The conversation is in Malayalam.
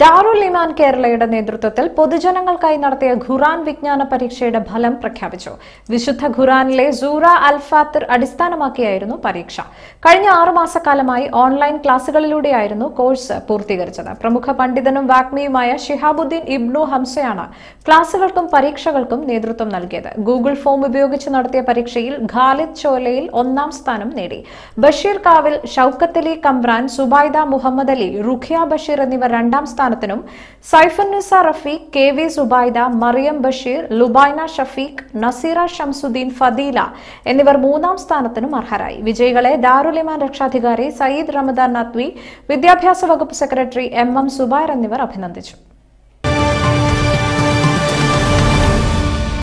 ദാറുൽ ഇമാൻ കേരളയുടെ നേതൃത്വത്തിൽ പൊതുജനങ്ങൾക്കായി നടത്തിയ ഖുറാൻ വിജ്ഞാന പരീക്ഷയുടെ ഫലം പ്രഖ്യാപിച്ചു വിശുദ്ധ ഖുറാനിലെ സൂറ അൽഫാത്തിർ അടിസ്ഥാനമാക്കിയായിരുന്നു പരീക്ഷ കഴിഞ്ഞ ആറുമാസക്കാലമായി ഓൺലൈൻ ക്ലാസുകളിലൂടെയായിരുന്നു കോഴ്സ് പൂർത്തീകരിച്ചത് പ്രമുഖ പണ്ഡിതനും വാഗ്മിയുമായ ഷിഹാബുദ്ദീൻ ഇബ്നു ഹംസയാണ് ക്ലാസുകൾക്കും പരീക്ഷകൾക്കും നേതൃത്വം നൽകിയത് ഗൂഗിൾ ഫോം ഉപയോഗിച്ച് നടത്തിയ പരീക്ഷയിൽ ഖാലിദ് ചോലയിൽ ഒന്നാം സ്ഥാനം നേടി ബഷീർ കാവിൽ ഷൌക്കത്തലി കംറാൻ സുബൈദ മുഹമ്മദ് അലി റുഖിയ ബഷീർ എന്നിവർ രണ്ടാം സ്ഥാനം സന്നിധാനത്തിനും സൈഫുന്നിസ റഫീഖ് കെ വി സുബൈദ മറിയം ബഷീർ ലുബൈന ഷഫീഖ് നസീറ ഷംസുദ്ദീൻ ഫദീല എന്നിവർ മൂന്നാം സ്ഥാനത്തിനും അർഹരായി വിജയികളെ ദാരുലിമാൻ രക്ഷാധികാരി സയ്യിദ് റമദാൻ നത്വി വിദ്യാഭ്യാസ വകുപ്പ് സെക്രട്ടറി എം എം സുബൈർ എന്നിവർ അഭിനന്ദിച്ചു